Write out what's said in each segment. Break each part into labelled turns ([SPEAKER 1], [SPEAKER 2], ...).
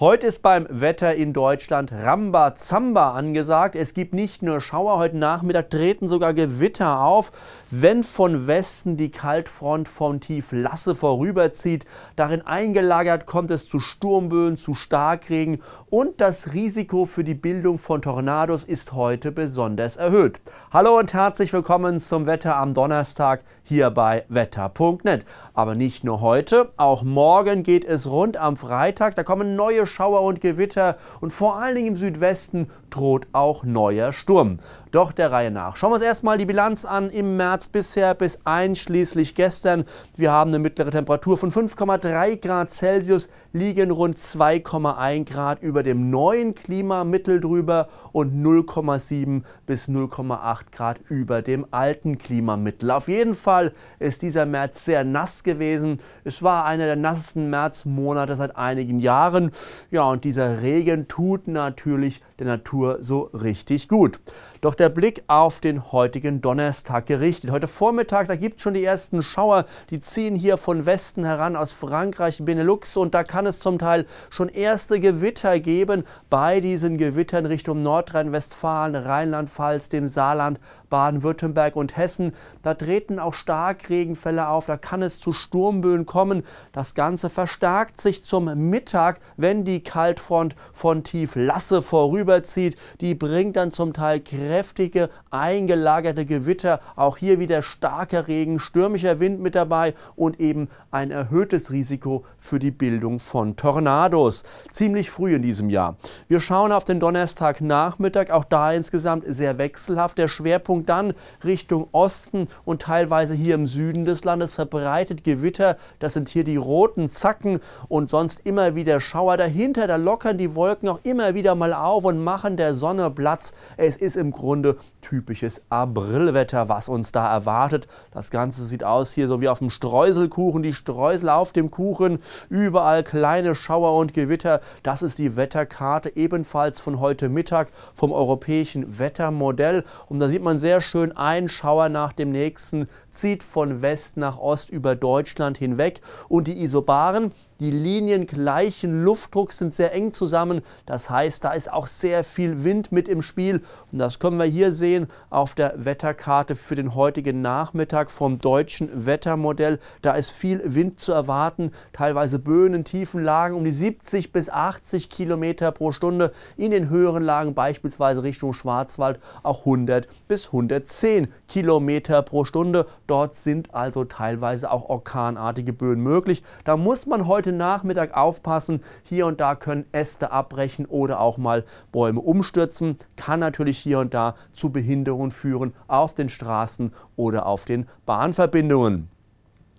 [SPEAKER 1] Heute ist beim Wetter in Deutschland Rambazamba angesagt. Es gibt nicht nur Schauer, heute Nachmittag treten sogar Gewitter auf. Wenn von Westen die Kaltfront vom Tief Lasse vorüberzieht, darin eingelagert kommt es zu Sturmböen, zu Starkregen und das Risiko für die Bildung von Tornados ist heute besonders erhöht. Hallo und herzlich willkommen zum Wetter am Donnerstag hier bei wetter.net. Aber nicht nur heute, auch morgen geht es rund am Freitag. Da kommen neue Schauer und Gewitter und vor allen Dingen im Südwesten droht auch neuer Sturm doch der Reihe nach. Schauen wir uns erstmal die Bilanz an im März bisher bis einschließlich gestern. Wir haben eine mittlere Temperatur von 5,3 Grad Celsius, liegen rund 2,1 Grad über dem neuen Klimamittel drüber und 0,7 bis 0,8 Grad über dem alten Klimamittel. Auf jeden Fall ist dieser März sehr nass gewesen. Es war einer der nassesten Märzmonate seit einigen Jahren. Ja, und dieser Regen tut natürlich der Natur so richtig gut. Doch der Blick auf den heutigen Donnerstag gerichtet. Heute Vormittag, da gibt es schon die ersten Schauer, die ziehen hier von Westen heran aus Frankreich, Benelux und da kann es zum Teil schon erste Gewitter geben bei diesen Gewittern Richtung Nordrhein-Westfalen, Rheinland-Pfalz, dem Saarland Baden-Württemberg und Hessen. Da treten auch Starkregenfälle auf, da kann es zu Sturmböen kommen. Das Ganze verstärkt sich zum Mittag, wenn die Kaltfront von Tief Lasse vorüberzieht. Die bringt dann zum Teil kräftige, eingelagerte Gewitter. Auch hier wieder starker Regen, stürmischer Wind mit dabei und eben ein erhöhtes Risiko für die Bildung von Tornados. Ziemlich früh in diesem Jahr. Wir schauen auf den Donnerstagnachmittag. Auch da insgesamt sehr wechselhaft. Der Schwerpunkt Bewegung dann Richtung Osten und teilweise hier im Süden des Landes verbreitet Gewitter. Das sind hier die roten Zacken und sonst immer wieder Schauer dahinter. Da lockern die Wolken auch immer wieder mal auf und machen der Sonne Platz. Es ist im Grunde typisches Aprilwetter, was uns da erwartet. Das Ganze sieht aus hier so wie auf dem Streuselkuchen, die Streusel auf dem Kuchen, überall kleine Schauer und Gewitter. Das ist die Wetterkarte ebenfalls von heute Mittag vom europäischen Wettermodell. Und da sieht man sehr sehr schön ein Schauer nach dem nächsten zieht von West nach Ost über Deutschland hinweg und die Isobaren, die Linien gleichen Luftdrucks sind sehr eng zusammen. Das heißt, da ist auch sehr viel Wind mit im Spiel. Und das können wir hier sehen auf der Wetterkarte für den heutigen Nachmittag vom deutschen Wettermodell. Da ist viel Wind zu erwarten, teilweise Böen tiefen Lagen um die 70 bis 80 Kilometer pro Stunde. In den höheren Lagen beispielsweise Richtung Schwarzwald auch 100 bis 110 Kilometer pro Stunde. Dort sind also teilweise auch orkanartige Böen möglich. Da muss man heute Nachmittag aufpassen. Hier und da können Äste abbrechen oder auch mal Bäume umstürzen. Kann natürlich hier und da zu Behinderungen führen auf den Straßen oder auf den Bahnverbindungen.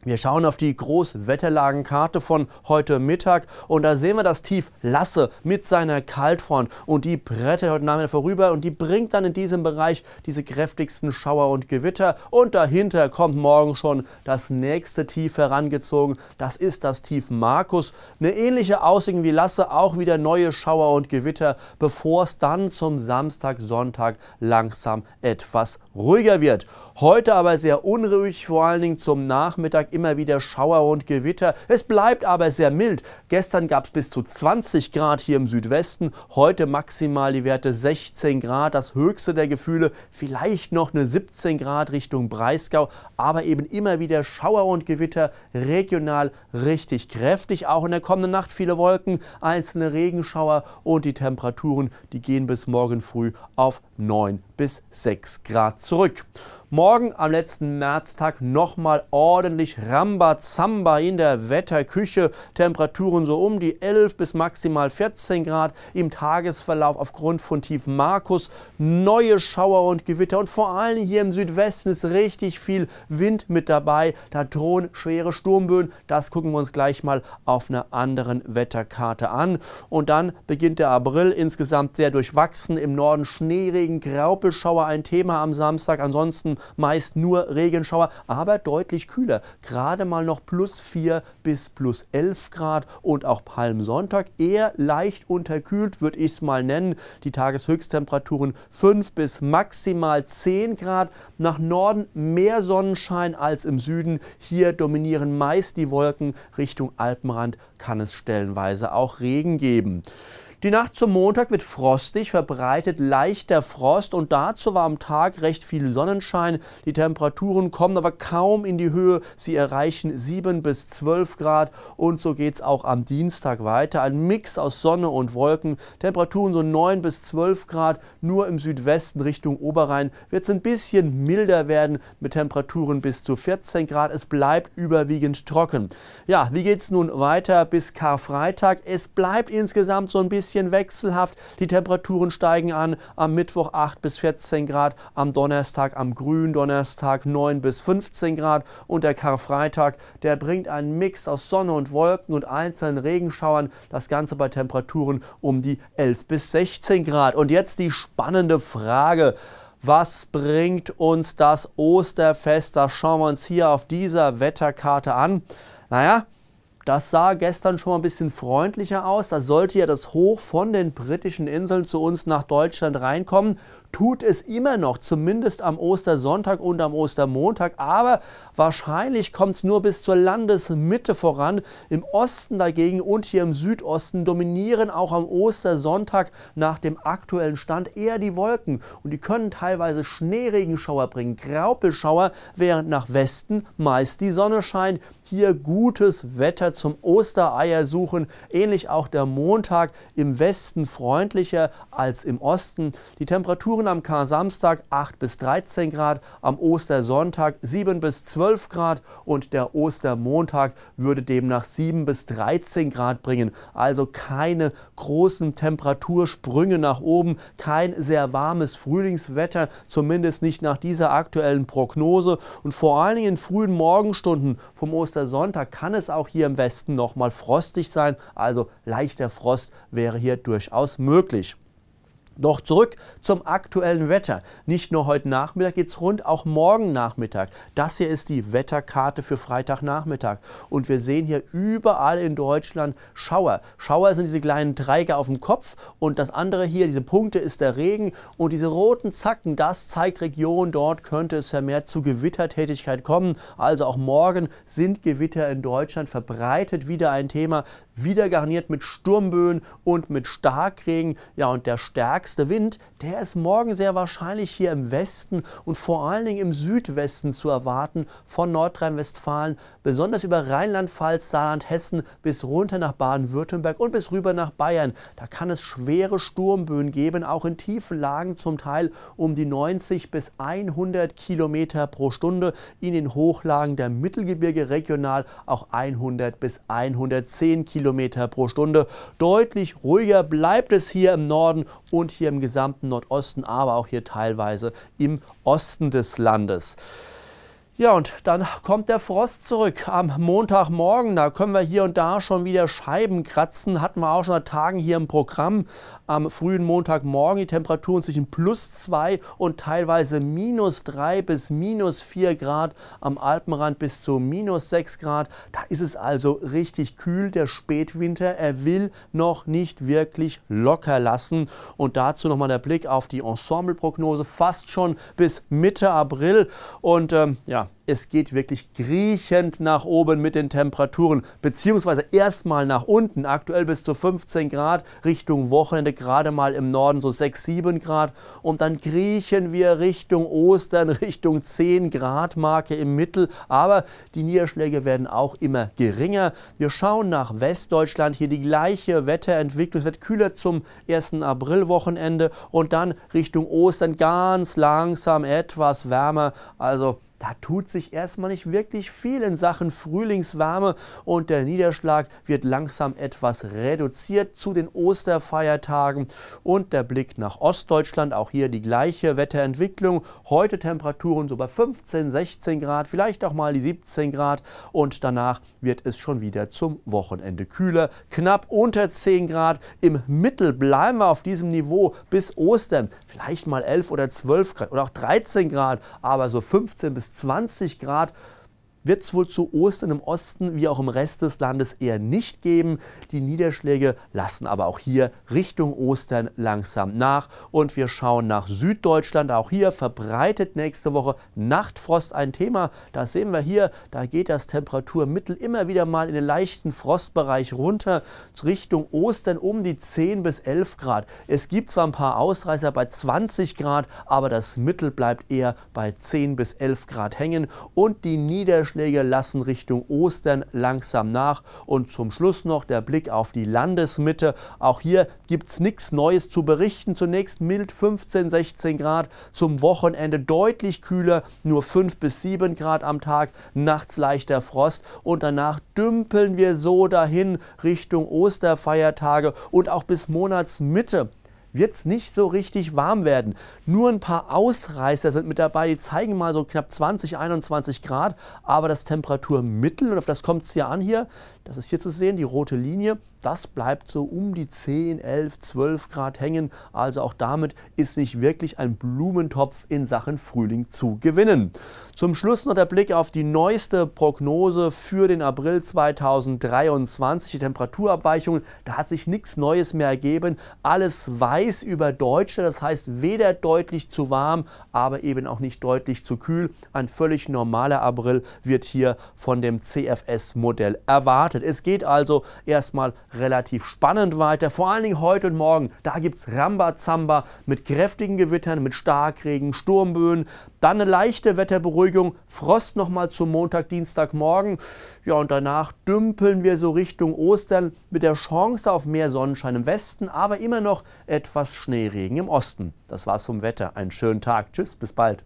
[SPEAKER 1] Wir schauen auf die Großwetterlagenkarte von heute Mittag und da sehen wir das Tief Lasse mit seiner Kaltfront und die brettet heute Nachmittag vorüber und die bringt dann in diesem Bereich diese kräftigsten Schauer und Gewitter und dahinter kommt morgen schon das nächste Tief herangezogen. Das ist das Tief Markus. Eine ähnliche Aussicht wie Lasse, auch wieder neue Schauer und Gewitter, bevor es dann zum Samstag, Sonntag langsam etwas ruhiger wird. Heute aber sehr unruhig, vor allen Dingen zum Nachmittag immer wieder Schauer und Gewitter. Es bleibt aber sehr mild. Gestern gab es bis zu 20 Grad hier im Südwesten, heute maximal die Werte 16 Grad, das höchste der Gefühle, vielleicht noch eine 17 Grad Richtung Breisgau, aber eben immer wieder Schauer und Gewitter, regional richtig kräftig. Auch in der kommenden Nacht viele Wolken, einzelne Regenschauer und die Temperaturen, die gehen bis morgen früh auf 9 bis 6 Grad zurück. Morgen am letzten Märztag nochmal ordentlich Rambazamba in der Wetterküche. Temperaturen so um die 11 bis maximal 14 Grad. Im Tagesverlauf aufgrund von Tief Markus neue Schauer und Gewitter. Und vor allem hier im Südwesten ist richtig viel Wind mit dabei. Da drohen schwere Sturmböen. Das gucken wir uns gleich mal auf einer anderen Wetterkarte an. Und dann beginnt der April insgesamt sehr durchwachsen. Im Norden Schneeregen, Graupelschauer ein Thema am Samstag. Ansonsten meist nur Regenschauer, aber deutlich kühler. Gerade mal noch plus 4 bis plus 11 Grad und auch Palmsonntag eher leicht unterkühlt, würde ich es mal nennen. Die Tageshöchsttemperaturen 5 bis maximal 10 Grad. Nach Norden mehr Sonnenschein als im Süden. Hier dominieren meist die Wolken. Richtung Alpenrand kann es stellenweise auch Regen geben. Die Nacht zum Montag wird frostig, verbreitet leichter Frost und dazu war am Tag recht viel Sonnenschein. Die Temperaturen kommen aber kaum in die Höhe. Sie erreichen 7 bis 12 Grad und so geht es auch am Dienstag weiter. Ein Mix aus Sonne und Wolken. Temperaturen so 9 bis 12 Grad. Nur im Südwesten Richtung Oberrhein wird es ein bisschen milder werden mit Temperaturen bis zu 14 Grad. Es bleibt überwiegend trocken. Ja, wie geht es nun weiter bis Karfreitag? Es bleibt insgesamt so ein bisschen bisschen wechselhaft. Die Temperaturen steigen an. Am Mittwoch 8 bis 14 Grad, am Donnerstag, am Donnerstag 9 bis 15 Grad und der Karfreitag, der bringt einen Mix aus Sonne und Wolken und einzelnen Regenschauern. Das Ganze bei Temperaturen um die 11 bis 16 Grad. Und jetzt die spannende Frage. Was bringt uns das Osterfest? Das schauen wir uns hier auf dieser Wetterkarte an. Naja, das sah gestern schon mal ein bisschen freundlicher aus. Da sollte ja das Hoch von den britischen Inseln zu uns nach Deutschland reinkommen tut es immer noch, zumindest am Ostersonntag und am Ostermontag. Aber wahrscheinlich kommt es nur bis zur Landesmitte voran. Im Osten dagegen und hier im Südosten dominieren auch am Ostersonntag nach dem aktuellen Stand eher die Wolken. Und die können teilweise Schneeregenschauer bringen, Graupelschauer, während nach Westen meist die Sonne scheint. Hier gutes Wetter zum Ostereier suchen. Ähnlich auch der Montag im Westen freundlicher als im Osten. Die Temperaturen Temperaturen am Kar-Samstag 8 bis 13 Grad, am Ostersonntag 7 bis 12 Grad und der Ostermontag würde demnach 7 bis 13 Grad bringen. Also keine großen Temperatursprünge nach oben, kein sehr warmes Frühlingswetter, zumindest nicht nach dieser aktuellen Prognose. Und vor allen Dingen in frühen Morgenstunden vom Ostersonntag kann es auch hier im Westen nochmal frostig sein. Also leichter Frost wäre hier durchaus möglich. Doch zurück zum aktuellen Wetter. Nicht nur heute Nachmittag geht es rund, auch morgen Nachmittag. Das hier ist die Wetterkarte für Freitagnachmittag. Und wir sehen hier überall in Deutschland Schauer. Schauer sind diese kleinen Dreiecke auf dem Kopf und das andere hier, diese Punkte, ist der Regen. Und diese roten Zacken, das zeigt Region, dort könnte es vermehrt zu Gewittertätigkeit kommen. Also auch morgen sind Gewitter in Deutschland verbreitet wieder ein Thema wieder garniert mit Sturmböen und mit Starkregen. Ja, und der stärkste Wind, der ist morgen sehr wahrscheinlich hier im Westen und vor allen Dingen im Südwesten zu erwarten, von Nordrhein-Westfalen, besonders über Rheinland-Pfalz, Saarland, Hessen bis runter nach Baden-Württemberg und bis rüber nach Bayern. Da kann es schwere Sturmböen geben, auch in tiefen Lagen zum Teil um die 90 bis 100 Kilometer pro Stunde, in den Hochlagen der Mittelgebirge regional auch 100 bis 110 Kilometer Kilometer pro Stunde. Deutlich ruhiger bleibt es hier im Norden und hier im gesamten Nordosten, aber auch hier teilweise im Osten des Landes. Ja, und dann kommt der Frost zurück am Montagmorgen. Da können wir hier und da schon wieder Scheiben kratzen. Hatten wir auch schon seit Tagen hier im Programm. Am frühen Montagmorgen die Temperaturen zwischen plus 2 und teilweise minus 3 bis minus 4 Grad. Am Alpenrand bis zu minus 6 Grad. Da ist es also richtig kühl. Der Spätwinter, er will noch nicht wirklich locker lassen. Und dazu nochmal der Blick auf die Ensembleprognose. Fast schon bis Mitte April. Und ähm, ja, es geht wirklich kriechend nach oben mit den Temperaturen, beziehungsweise erstmal nach unten, aktuell bis zu 15 Grad, Richtung Wochenende gerade mal im Norden so 6, 7 Grad und dann kriechen wir Richtung Ostern, Richtung 10 Grad Marke im Mittel, aber die Niederschläge werden auch immer geringer. Wir schauen nach Westdeutschland, hier die gleiche Wetterentwicklung, es wird kühler zum 1. Aprilwochenende und dann Richtung Ostern ganz langsam etwas wärmer, also da tut sich erstmal nicht wirklich viel in Sachen Frühlingswärme und der Niederschlag wird langsam etwas reduziert zu den Osterfeiertagen. Und der Blick nach Ostdeutschland, auch hier die gleiche Wetterentwicklung. Heute Temperaturen so bei 15, 16 Grad, vielleicht auch mal die 17 Grad und danach wird es schon wieder zum Wochenende kühler. Knapp unter 10 Grad. Im Mittel bleiben wir auf diesem Niveau bis Ostern. Vielleicht mal 11 oder 12 Grad oder auch 13 Grad, aber so 15 bis 20 Grad wird es wohl zu Ostern im Osten wie auch im Rest des Landes eher nicht geben. Die Niederschläge lassen aber auch hier Richtung Ostern langsam nach. Und wir schauen nach Süddeutschland. Auch hier verbreitet nächste Woche Nachtfrost ein Thema. Das sehen wir hier. Da geht das Temperaturmittel immer wieder mal in den leichten Frostbereich runter. Richtung Ostern um die 10 bis 11 Grad. Es gibt zwar ein paar Ausreißer bei 20 Grad, aber das Mittel bleibt eher bei 10 bis 11 Grad hängen. Und die Niederschläge Niederschläge lassen Richtung Ostern langsam nach. Und zum Schluss noch der Blick auf die Landesmitte. Auch hier gibt es nichts Neues zu berichten. Zunächst mild 15, 16 Grad. Zum Wochenende deutlich kühler, nur 5 bis 7 Grad am Tag. Nachts leichter Frost. Und danach dümpeln wir so dahin Richtung Osterfeiertage und auch bis Monatsmitte wird es nicht so richtig warm werden. Nur ein paar Ausreißer sind mit dabei, die zeigen mal so knapp 20, 21 Grad, aber das Temperaturmittel, und auf das kommt es ja an hier, das ist hier zu sehen, die rote Linie, das bleibt so um die 10, 11, 12 Grad hängen. Also auch damit ist nicht wirklich ein Blumentopf in Sachen Frühling zu gewinnen. Zum Schluss noch der Blick auf die neueste Prognose für den April 2023. Die Temperaturabweichungen, da hat sich nichts Neues mehr ergeben. Alles weiß über Deutsche, das heißt weder deutlich zu warm, aber eben auch nicht deutlich zu kühl. Ein völlig normaler April wird hier von dem CFS-Modell erwartet. Es geht also erstmal relativ spannend weiter. Vor allen Dingen heute und morgen, da gibt es Rambazamba mit kräftigen Gewittern, mit Starkregen, Sturmböen, dann eine leichte Wetterberuhigung, Frost nochmal zum Montag, Dienstagmorgen. Ja, und danach dümpeln wir so Richtung Ostern mit der Chance auf mehr Sonnenschein im Westen, aber immer noch etwas Schneeregen im Osten. Das war's vom Wetter. Einen schönen Tag. Tschüss, bis bald.